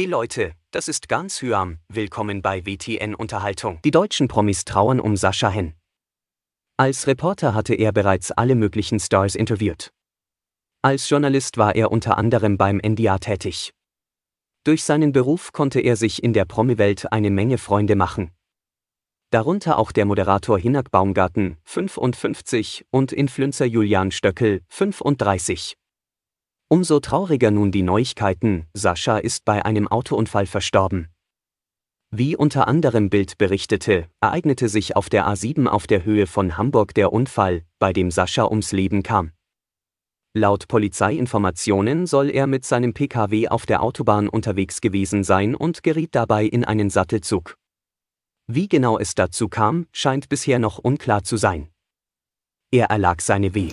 Hey Leute, das ist ganz Hyam, willkommen bei WTN Unterhaltung. Die deutschen Promis trauern um Sascha Henn. Als Reporter hatte er bereits alle möglichen Stars interviewt. Als Journalist war er unter anderem beim NDA tätig. Durch seinen Beruf konnte er sich in der Promi-Welt eine Menge Freunde machen. Darunter auch der Moderator Hinak Baumgarten, 55, und Influencer Julian Stöckel, 35. Umso trauriger nun die Neuigkeiten, Sascha ist bei einem Autounfall verstorben. Wie unter anderem Bild berichtete, ereignete sich auf der A7 auf der Höhe von Hamburg der Unfall, bei dem Sascha ums Leben kam. Laut Polizeiinformationen soll er mit seinem Pkw auf der Autobahn unterwegs gewesen sein und geriet dabei in einen Sattelzug. Wie genau es dazu kam, scheint bisher noch unklar zu sein. Er erlag seine Weh.